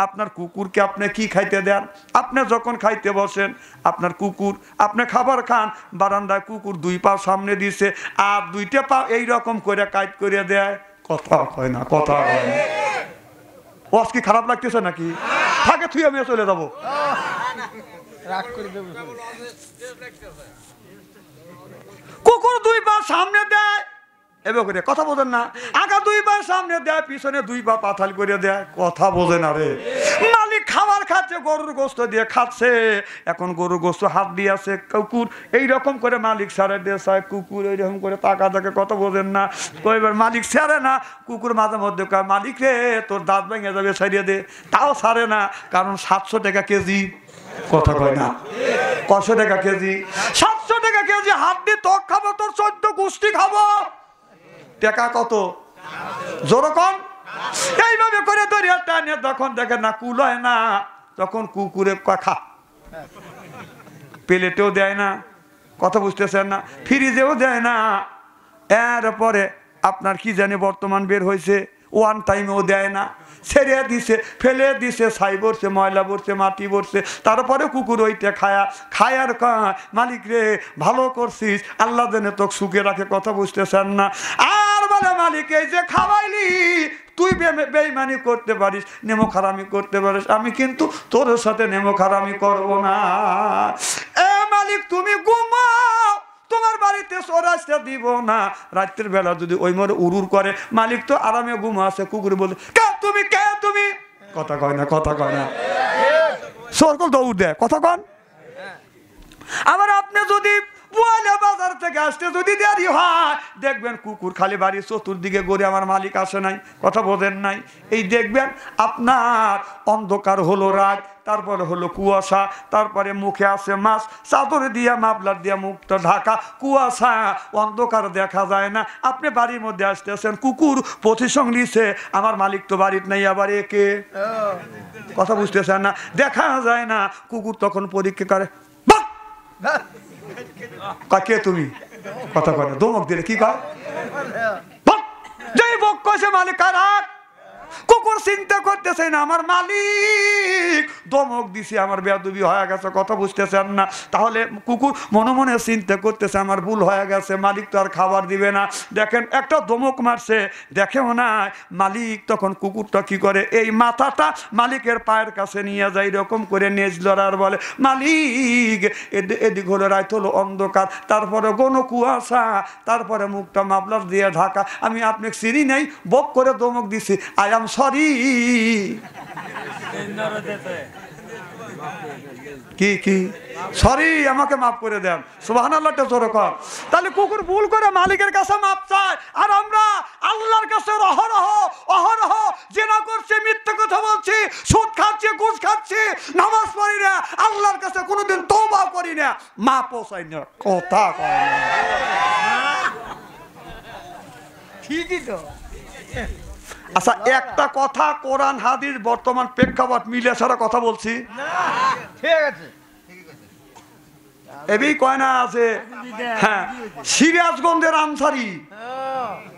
আপনার কুকুরকে আপনি কি খাইতে দেন আপনি যখন খাইতে বসেন আপনার কুকুর আপনি খাবার খান বারান্দায় কুকুর দুই পা সামনে দিছে আর দুইটা পা এই রকম করে কাইট করে দেয় কথা হয় না কথা হয় না ওয়াজ কি খারাপ লাগতেছে নাকি থাকে তুই আমি চলে যাবো কুকুর দুই পা সামনে দেয় এবার করে কথা বোঝেন না আগা দুই পা সামনে দেয় পিছনে দুই পা পাথাল করে দেয় কথা বোঝে না রে মালিক খাবার খাচ্ছে গরুর গোস্ত দিয়ে খাচ্ছে এখন গরুর গোস্ত হাত দিয়ে আছে কুকুর রকম করে মালিক সারে দেশায় কুকুর এইরকম করে তাকা তাকে কথা বোঝেন না এবার মালিক সারে না কুকুর মাঝে মধ্যে কয় মালিক রে তোর দাঁত ভেঙে যাবে সারিয়ে দে তাও সারে না কারণ সাতশো টাকা কেজি কথা কয় না কশো টাকা কেজি সাতশো টাকা কেজি হাত দিয়ে তক খাবো তোর চোদ্দ গোষ্ঠী খাবো টাকা কত যেরকম এইভাবে করে দরিয়া টানে তখন দেখে না কুল হয় না তখন কুকুরে কথা প্লেটেও দেয় না কথা বুঝতেছেন না ফ্রিজেও দেয় না এরপরে আপনার কি জানে বর্তমান বের হয়েছে ওয়ান টাইমেও দেয় না ছেড়ে দিছে ফেলে দিছে ছাই বসে ময়লা বসে মাটি বসে তারপরে কুকুর ওইতে খায়া খায়ার কয় মালিক রে ভালো করছিস আল্লাহ জেনে তোকে সুখে রাখে কথা বুঝতেছেন না আর বলে মালিক এই যে খাওয়াইলি তুই বেইমানি করতে পারিস নেমো খারামি করতে পারিস আমি কিন্তু তোর সাথে নেমো খারামি করবো না এ মালিক তুমি গুমা তোমার বাড়িতে সরাসতে দিব না রাত্রির বেলা যদি ওই মরে উরুর করে মালিক তো আরামে ঘুমা আছে কুকুর বলে কে তুমি কে তুমি কথা কয় না কথা কয় না সরকল দৌড় দেয় কথা কন আবার আপনি যদি পুয়ালে বাজার থেকে আসতে যদি দেরি হয় দেখবেন কুকুর খালি বাড়ির চতুর্দিকে গড়ে আমার মালিক আসে নাই কথা বোঝেন নাই এই দেখবেন আপনার অন্ধকার হলো রাগ তারপরে হলো কুয়াশা তারপরে মুখে আসে মাছ চাদরে দিয়া মাফলার দিয়া মুখটা ঢাকা কুয়াশা অন্ধকার দেখা যায় না আপনি বাড়ির মধ্যে আসতেছেন কুকুর প্রতিসং নিছে আমার মালিক তো বাড়ির নাই আবার একে কথা বুঝতেছেন না দেখা যায় না কুকুর তখন পরীক্ষা করে বাহ কাকে তুমি কথা কয় না দমক দিলে কি কয় জয় বক কষে মালিকার উপর চিন্তা করতেছেন আমার মালিক দমক দিছি আমার বেদুবি হয়ে গেছে কথা বুঝতেছেন না তাহলে কুকুর মনে মনে চিন্তা করতেছে আমার ভুল হয়ে গেছে মালিক তো আর খাবার দিবে না দেখেন একটা দমক মারছে দেখেও না মালিক তখন কুকুরটা কি করে এই মাথাটা মালিকের পায়ের কাছে নিয়ে যায় এরকম করে নেজ লড়ার বলে মালিক এদিক হলো রাত হলো অন্ধকার তারপরে গণ কুয়াশা তারপরে মুখটা মাফলার দিয়ে ঢাকা আমি আপনি সিঁড়ি নেই বক করে দমক দিছি আই এম সরি পারি কি কি সরি আমাকে মাফ করে দেন সুবাহান আল্লাহটা জোরকম তাহলে কুকুর ভুল করে মালিকের কাছে মাপ চায় আর আমরা আল্লাহর কাছে অহরহ অহরহ জেনা করছি মিথ্যে কথা বলছি সুদ খাচ্ছি ঘুষ খাচ্ছি নামাজ পড়ি না আল্লাহর কাছে কোনোদিন তৌবা করি না মাপও চাই না কথা কয় ঠিকই তো আচ্ছা একটা কথা কোরআন হাদিস বর্তমান প্রেক্ষাপট মিলিয়া ছাড়া কথা বলছি এবি কয়না আছে হ্যাঁ, হ্যাঁ সিরাজগঞ্জের আনসারি হ্যাঁ।